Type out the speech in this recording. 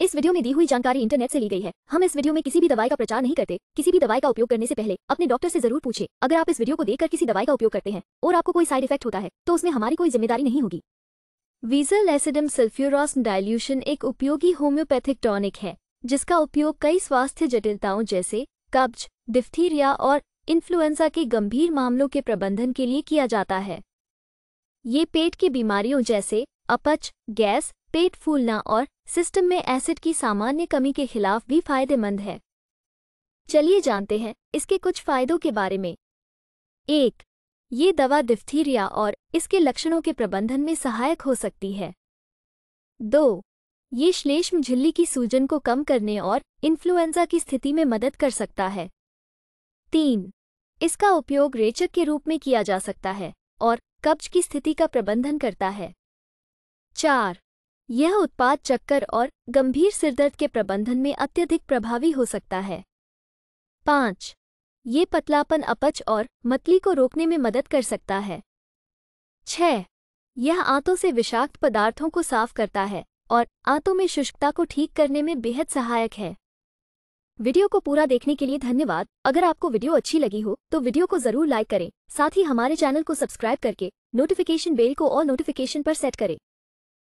इस वीडियो में दी हुई जानकारी इंटरनेट से ली गई है हम इस वीडियो में किसी भी दवाई का प्रचार नहीं करते किसी भी दवाई का उपयोग करने से पहले अपने डॉक्टर से जरूर पूछे अगर आप इस वीडियो को देखकर किसी दवाई का उपयोग करते हैं और आपको कोई साइड इफेक्ट होता है तो उसमें हमारी कोई जिम्मेदारी नहीं होगी वीजल एसिडम सल्फ्यूरोस डायल्यूशन एक उपयोगी होम्योपैथिक टॉनिक है जिसका उपयोग कई स्वास्थ्य जटिलताओं जैसे कब्ज डिफ्थीरिया और इन्फ्लुएंजा के गंभीर मामलों के प्रबंधन के लिए किया जाता है ये पेट की बीमारियों जैसे अपच गैस पेट फूलना और सिस्टम में एसिड की सामान्य कमी के खिलाफ भी फायदेमंद है चलिए जानते हैं इसके कुछ फायदों के बारे में एक ये दवा डिफ्थीरिया और इसके लक्षणों के प्रबंधन में सहायक हो सकती है दो ये श्लेष्म झिल्ली की सूजन को कम करने और इन्फ्लुएंजा की स्थिति में मदद कर सकता है तीन इसका उपयोग रेचक के रूप में किया जा सकता है और कब्ज की स्थिति का प्रबंधन करता है चार यह उत्पाद चक्कर और गंभीर सिरदर्द के प्रबंधन में अत्यधिक प्रभावी हो सकता है पाँच ये पतलापन अपच और मतली को रोकने में मदद कर सकता है छ यह आंतों से विषाक्त पदार्थों को साफ करता है और आंतों में शुष्कता को ठीक करने में बेहद सहायक है वीडियो को पूरा देखने के लिए धन्यवाद अगर आपको वीडियो अच्छी लगी हो तो वीडियो को जरूर लाइक करें साथ ही हमारे चैनल को सब्सक्राइब करके नोटिफिकेशन बेल को और नोटिफिकेशन पर सेट करें